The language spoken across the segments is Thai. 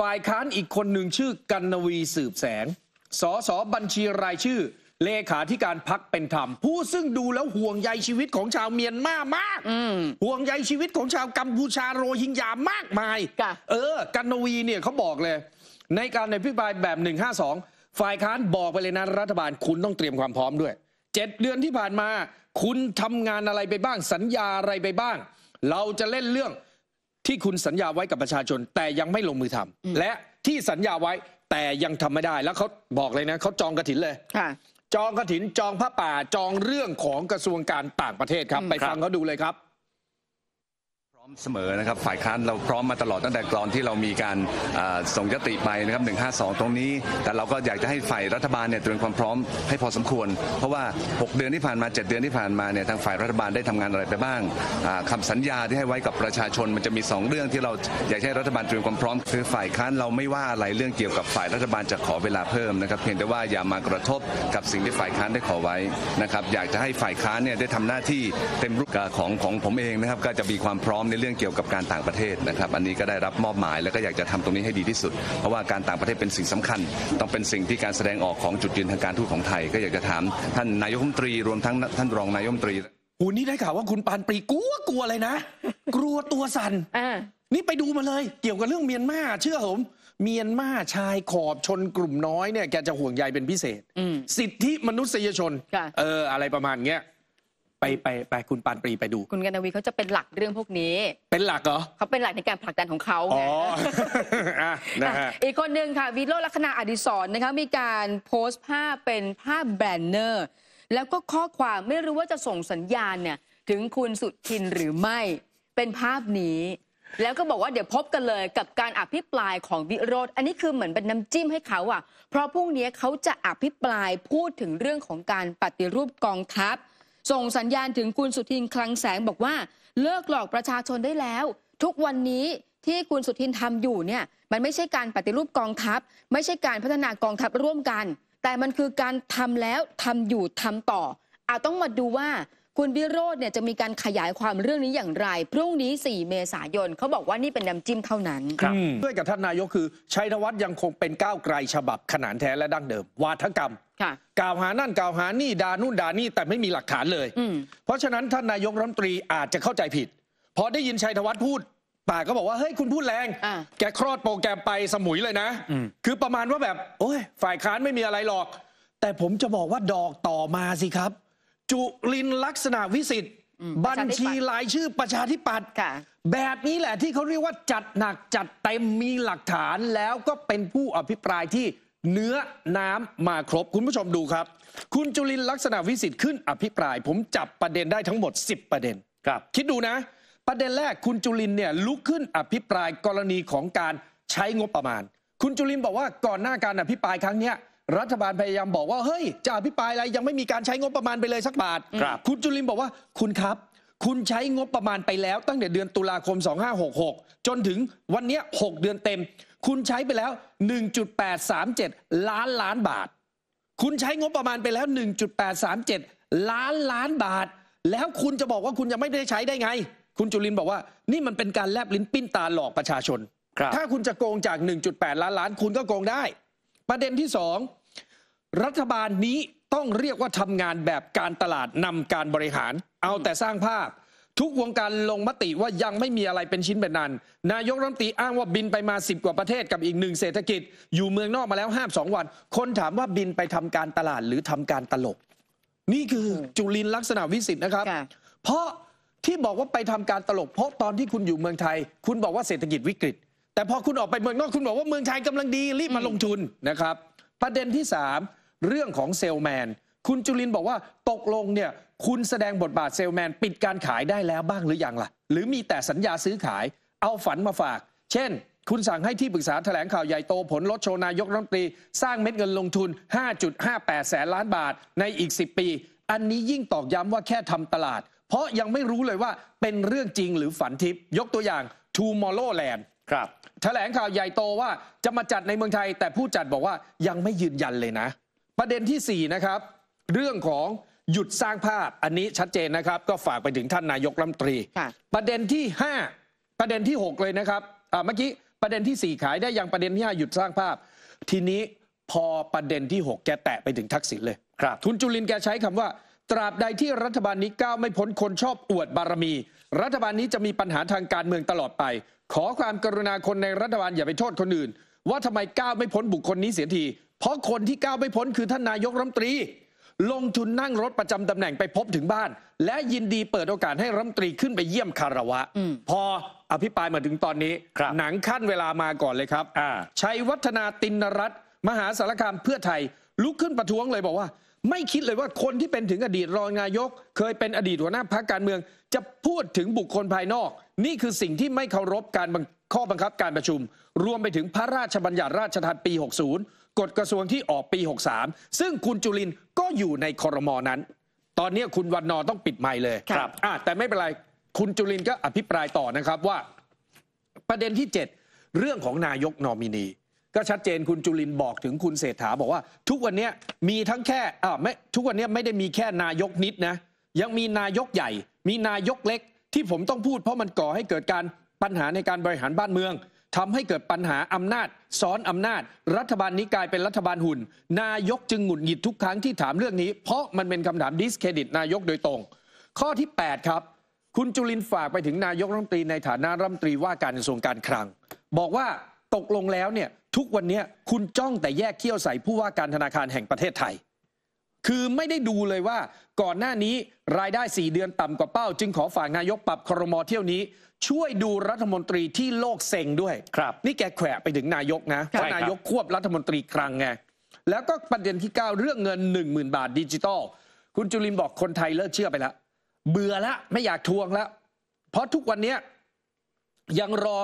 ฝ่ายค้านอีกคนหนึ่งชื่อกันนวีสืบแสง สสบัญชีรายชื่อ เลขาธิการพักเป็นธรรม ผู้ซึ่งดูแล้วห่วงใยชีวิตของชาวเมียนมามากห่วงใยชีวิตของชาวกัมพูชาโรฮิงญามากมายเออกันนวีเนี่ยเขาบอกเลย ในการในพิบายแบบ 152 ฝ่ายค้านบอกไปเลยนะ รัฐบาลคุณต้องเตรียมความพร้อมด้วยเจ็ดเดือนที่ผ่านมา คุณทำงานอะไรไปบ้างสัญญาอะไรไปบ้างเราจะเล่นเรื่องที่คุณสัญญาไว้กับประชาชน แต่ยังไม่ลงมือทำ และที่สัญญาไว้แต่ยังทำไม่ได้ แล้วเขาบอกเลยนะเขาจองกระถินเลยค่ะจองกระถินจองผ้าป่าจองเรื่องของกระทรวงการต่างประเทศครับ ไปฟังเขาดูเลยครับเสมอนะครับฝ่ายค้านเราพร้อมมาตลอดตั้งแต่ตอนที่เรามีการส่งยติไปนะครับ152 ตรงนี้ แต่เราก็อยากจะให้ฝ่ายรัฐบาลเนี่ยเตรียมความพร้อม ให้พอสมควร เพราะว่า 6 เดือนที่ผ่านมา 7 เดือนที่ผ่านมาเนี่ยทางฝ่ายรัฐบาลได้ทำงานอะไรไปบ้างคำสัญญาที่ให้ไว้กับประชาชนมันจะมี 2 เรื่องที่เราอยากให้รัฐบาลเตรียมความพร้อม คือฝ่ายค้านเราไม่ว่าอะไรเรื่องเกี่ยวกับฝ่ายรัฐบาลจะขอเวลาเพิ่มนะครับเพียงแต่ว่าอย่ามากระทบกับสิ่งที่ฝ่ายค้านได้ขอไว้นะครับอยากจะให้ฝ่ายค้านเนี่ยได้ทำหน้าที่เต็มรูปแบบของของผมเองนะครับก็จะมีความพร้อมในเรื่องเกี่ยวกับการต่างประเทศนะครับ อันนี้ก็ได้รับมอบหมายแล้วก็อยากจะทำตรงนี้ให้ดีที่สุด เพราะว่าการต่างประเทศเป็นสิ่งสำคัญ ต้องเป็นสิ่งที่การแสดงออกของจุดยืนทางการทูตของไทย ก็อยากจะถามท่านนายกรัฐมนตรีรวมทั้งท่านรองนายกรัฐมนตรีโอ้นี่ได้ข่าวว่าคุณปานปรีกลัวกลัวเลยนะ กลัวตัวสั่นนี่ไปดูมาเลย เกี่ยวกับเรื่องเมียนมาเชื่อผม เมียนมาชายขอบชนกลุ่มน้อยเนี่ยแกจะห่วงใยเป็นพิเศษสิทธิมนุษยชนเอออะไรประมาณเงี้ยไปไปไป คุณปานปรีไปดู คุณกนวี เขาจะเป็นหลักเรื่องพวกนี้ เป็นหลักเหรอเขาเป็นหลัก ในการ ผลักดันของเขาไงอ๋ออีกคนหนึ่งค่ะวีโรลักษณะอดิศรนะคะมีการโพสต์ ภาพเป็นภาพแบนเนอร์ แล้วก็ข้อความไม่รู้ว่าจะส่งสัญญาณ เนี่ย ถึงคุณสุทินหรือไม่เป็นภาพนี้ แล้วก็บอกว่าเดี๋ยวพบกันเลย กับการอภิปรายของวิโรธอันนี้คือเหมือนเป็นน้ำจิ้มให้เขาอ่ะเพราะพรุ่งนี้เขาจะอภิปรายพูดถึงเรื่องของการปฏิรูปกองทัพส่งสัญญาณถึงคุณสุทินคลังแสงบอกว่า เลิกหลอกประชาชนได้แล้ว ทุกวันนี้ที่คุณสุทินทำอยู่เนี่ย มันไม่ใช่การปฏิรูปกองทัพไม่ใช่การพัฒนากองทัพร่วมกัน แต่มันคือการทำแล้วทำอยู่ทำต่ออาจต้องมาดูว่าคุณวิโรธเนี่ยจะมีการขยายความเรื่องนี้อย่างไร พรุ่งนี้ 4 เมษายน เขาบอกว่านี่เป็นน้ำจิ้มเท่านั้นครับด้วยกับท่านนายกคือชัยธวัฒน์ยังคงเป็นก้าวไกล ฉบับขนานแท้และดั้งเดิม วาทกรรมค่ะ กล่าวหานั่นกล่าวหานี่ด่านู่นด่านี่แต่ไม่มีหลักฐานเลย เพราะฉะนั้นท่านนายกรัฐมนตรีอาจจะเข้าใจผิดพอได้ยินชัยธวัฒน์พูดป่ากก็บอกว่าเฮ้ยคุณพูดแรงแกคลอดโปรแกรมไปสมุยเลยนะ คือประมาณว่าแบบ โอ้ย ฝ่ายค้านไม่มีอะไรหรอก แต่ผมจะบอกว่าดอกต่อมาสิครับจุลินลักษณะวิสิทธิ์ บัญชีรายชื่อประชาธิปัตย์แบบนี้แหละที่เขาเรียกว่าจัดหนักจัดเต็มมีหลักฐานแล้วก็เป็นผู้อภิปรายที่เนื้อน้ำมาครบคุณผู้ชมดูครับ คุณจุลินลักษณะวิสิทธิ์ขึ้นอภิปราย ผมจับประเด็นได้ทั้งหมด 10 ประเด็นครับ คิดดูนะ ประเด็นแรกคุณจุลินเนี่ยลุกขึ้นอภิปรายกรณีของการใช้งบประมาณ คุณจุลินบอกว่าก่อนหน้าการอภิปรายครั้งเนี้ยรัฐบาลพยายามบอกว่า เฮ้ยจะอภิปรายอะไรยังไม่มีการใช้งบประมาณไปเลยสักบาทครับคุณจุลินบอกว่าคุณครับ คุณใช้งบประมาณไปแล้ว ตั้งแต่เดือนตุลาคม 2566 จนถึงวันนี้6เดือนเต็ม คุณใช้ไปแล้ว 1.837 ล้านล้านบาท คุณใช้งบประมาณไปแล้ว 1.837 ล้านล้านบาท แล้วคุณจะบอกว่าคุณยังไม่ได้ใช้ได้ไง คุณจุลินบอกว่านี่มันเป็นการแลบลิ้นปิ้นตาหลอกประชาชน ถ้าคุณจะโกงจาก 1.8ล้านล้าน คุณก็โกงได้ ประเด็นที่สองรัฐบาลนี้ต้องเรียกว่าทำงานแบบการตลาดนำการบริหาร เอาแต่สร้างภาพ ทุกวงการลงมติว่ายังไม่มีอะไรเป็นชิ้นเป็นนันนายกรัฐมนตรีอ้างว่าบินไปมาสิบกว่าประเทศกับอีกหนึ่งเศรษฐกิจ อยู่เมืองนอกมาแล้วห้าสองวัน คนถามว่าบินไปทำการตลาด หรือทำการตลก นี่คือจุลินลักษณะวิสิทธ์นะครับ เพราะที่บอกว่าไปทำการตลกเพราะตอนที่คุณอยู่เมืองไทย คุณบอกว่าเศรษฐกิจวิกฤต แต่พอคุณออกไปเมืองนอกคุณบอกว่าเมืองไทยกำลังดีรีบมาลงทุนนะครับ ประเด็นที่สามเรื่องของเซลแมน คุณจุลินบอกว่าตกลงเนี่ย คุณแสดงบทบาทเซลแมน ปิดการขายได้แล้วบ้างหรือยังล่ะ หรือมีแต่สัญญาซื้อขายเอาฝันมาฝาก เช่น คุณสั่งให้ที่ปรึกษาแถลงข่าวใหญ่โตผลลดโชว์นายกรัฐมนตรี สร้างเม็ดเงินลงทุน 5.58 แสนล้านบาทในอีก 10 ปี อันนี้ยิ่งตอกย้ำว่าแค่ทำตลาด เพราะยังไม่รู้เลยว่าเป็นเรื่องจริงหรือฝันทิพย์ยกตัวอย่าง Tomorrowland ครับถแถลงข่าวใหญ่โตว่าจะมาจัดในเมืองไทย แต่ผู้จัดบอกว่ายังไม่ยืนยันเลยนะประเด็นที่4นะครับเรื่องของหยุดสร้างภาพอันนี้ชัดเจนนะครับ ก็ฝากไปถึงท่านนายกรัฐมนตรีประเด็นที่ 5 ประเด็นที่ 6 เลยนะครับเมื่อกี้ประเด็นที่ 4 ขายได้ยังประเด็นที่ 5 หยุดสร้างภาพ ทีนี้พอประเด็นที่ 6 แกแตะไปถึงทักษิณเลยครับทุนจุลินแกใช้คำว่า ตราบใดที่รัฐบาลนี้ก้าวไม่พ้นคนชอบอวดบารมี รัฐบาลนี้จะมีปัญหาทางการเมืองตลอดไป ขอความกรุณาคนในรัฐบาลอย่าไปโทษคนอื่นว่าทำไมก้าวไม่พ้นบุคคลนี้เสียที เพราะคนที่ก้าวไม่พ้นคือท่าน นายกรัฐมนตรี ลงทุนนั่งรถประจำตำแหน่งไปพบถึงบ้าน และยินดีเปิดโอกาสให้รัฐมนตรีขึ้นไปเยี่ยมคารวะพออภิปรายมาถึงตอนนี้ หนังขั้นเวลามาก่อนเลยครับชัยวัฒนาตินรัตมหาสารคามเพื่อไทย ลุกขึ้นประท้วงเลยบอกว่า ไม่คิดเลยว่าคนที่เป็นถึงอดีตรองนายก เคยเป็นอดีตหัวหน้าพรรคการเมือง จะพูดถึงบุคคลภายนอก นี่คือสิ่งที่ไม่เคารพการข้อบังคับการประชุมรวมไปถึงพระราชบัญญัติราชทัรมปี 60 กฎกระทรวงที่ออกปี 63 ซึ่งคุณจุลินก็อยู่ในคอรมอนั้น ตอนนี้คุณวันนอต้องปิดไมค์เลย ครับอ่าแต่ไม่เป็นไรคุณจุลินก็อภิปรายต่อนะครับว่า ประเด็นที่ 7 เรื่องของนายกนอมินี ก็ชัดเจนคุณจุลินบอกถึงคุณเศรษฐา บอกว่า ทุกวันนี้มีทั้งแค่อ่าไม่ทุกวันนี้ไม่ได้มีแค่นายกนิดนะยังมีนายกใหญ่ มีนายกเล็กที่ผมต้องพูด เพราะมันก่อให้เกิดการปัญหาในการบริหารบ้านเมืองทำให้เกิดปัญหาอำนาจซ้อนอำนาจ รัฐบาลนี้กลายเป็นรัฐบาลหุ่น นายกจึงหงุดหงิดทุกครั้งที่ถามเรื่องนี้เพราะมันเป็นคำถามดิสเครดิตนายกโดยตรง ข้อที่ 8 ครับ คุณจุลินฝากไปถึงนายกรัฐมนตรีในฐานะรัฐมนตรีว่าการกระทรวงการคลัง บอกว่าตกลงแล้วเนี่ย ทุกวันนี้คุณจ้องแต่แยกเขี้ยวใส่ผู้ว่าการธนาคารแห่งประเทศไทยคือไม่ได้ดูเลยว่า ก่อนหน้านี้รายได้ 4 เดือนต่ำกว่าเป้า จึงขอฝากนายกปรับครมเที่ยวนี้ช่วยดูรัฐมนตรีที่โลกเซ็งด้วย ครับ นี่แกแขวะไปถึงนายกนะเพราะนายกควบรัฐมนตรีคลังไง แล้วก็ประเด็นที่ 9 เรื่องเงิน 10,000 บาทดิจิตอลคุณจุลินบอกคนไทยเลิกเชื่อไปแล้ว เบื่อละไม่อยากทวงละเพราะทุกวันนี้ยยังรอ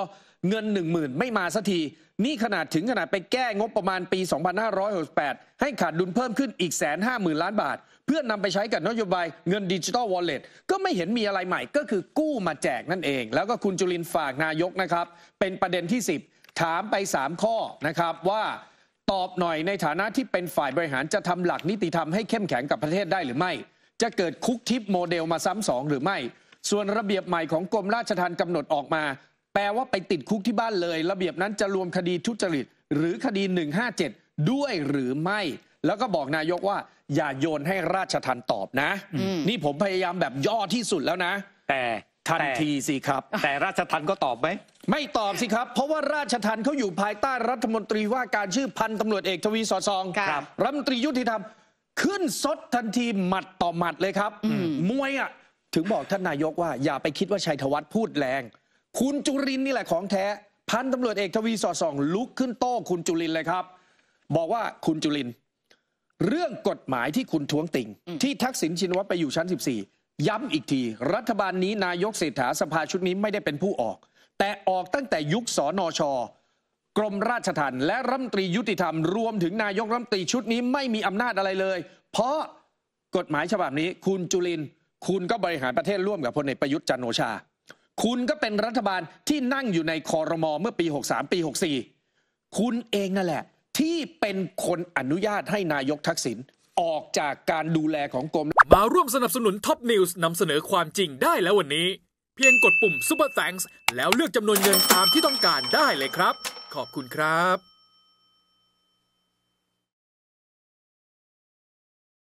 เงิน10,000ไม่มาสักทีนี่ขนาดถึงขนาดไปแก้งบประมาณปี 2568 ให้ขาดดุลเพิ่มขึ้นอีกแสนห้าหมื่นล้านบาท เพื่อนนำไปใช้กับนโยบายเงินดิจิตอลวอลเล็ตก็ไม่เห็นมีอะไรใหม่ ก็คือกู้มาแจกนั่นเอง แล้วก็คุณจุลินฝากนายกนะครับ เป็นประเด็นที่ 10 ถามไป 3 ข้อนะครับว่าตอบหน่อยในฐานะที่เป็นฝ่ายบริหารจะทำหลักนิติธรรมให้เข้มแข็งกับประเทศได้หรือไม่จะเกิดคุกทิปโมเดลมาซ้ำสองหรือไม่ ส่วนระเบียบใหม่ของกรมราชธรรมกำหนดออกมาแปลว่าไปติดคุกที่บ้านเลยระเบียบนั้นจะรวมคดีทุจริต หรือคดี 157 ด้วยหรือไม่ แล้วก็บอกนายกว่า อย่าโยนให้ราชทันตอบนะ นี่ผมพยายามแบบย่อที่สุดแล้วนะ แต่ทันทีสิครับ แต่ราชทันก็ตอบไหมไม่ตอบสิครับ เพราะว่าราชทันเขาอยู่ภายใต้รัฐมนตรีว่าการชื่อพันตำรวจเอกทวีสอดซองรัฐมนตรียุติธรรมขึ้นซดทันทีหมัดต่อหมัดเลยครับมวยอ่ะถึงบอกท่านนายกว่าอย่าไปคิดว่าชัยธวัฒน์พูดแรงคุณจุรินนี่แหละของแท้ พันตำรวจเอกทวีสอดส่องลุกขึ้นโต้คุณจุรินเลยครับ บอกว่าคุณจุริน เรื่องกฎหมายที่คุณท้วงติ่ง ที่ทักษิณชินวัตรไปอยู่ชั้น 14 ย้ำอีกที รัฐบาลนี้นายกเศรษฐาสภาชุดนี้ไม่ได้เป็นผู้ออก แต่ออกตั้งแต่ยุคสอนอชกรมราชทัณฑ์และรัฐมนตรียุติธรรม รวมถึงนายกรัฐมนตรีชุดนี้ไม่มีอำนาจอะไรเลย เพราะกฎหมายฉบับนี้ คุณจุลินคุณก็บริหารประเทศร่วมกับพลเอกประยุทธ์จันโอชาคุณก็เป็นรัฐบาลที่นั่งอยู่ในคอรมอเมื่อปี 63 ปี 64 คุณเองนั่นแหละ ที่เป็นคนอนุญาตให้นายกทักษิณออกจากการดูแลของกรมมาร่วมสนับสนุนท็อปนิวส์นำเสนอความจริงได้แล้ววันนี้ เพียงกดปุ่ม Super Thanks แล้วเลือกจำนวนเงินตามที่ต้องการได้เลยครับ ขอบคุณครับ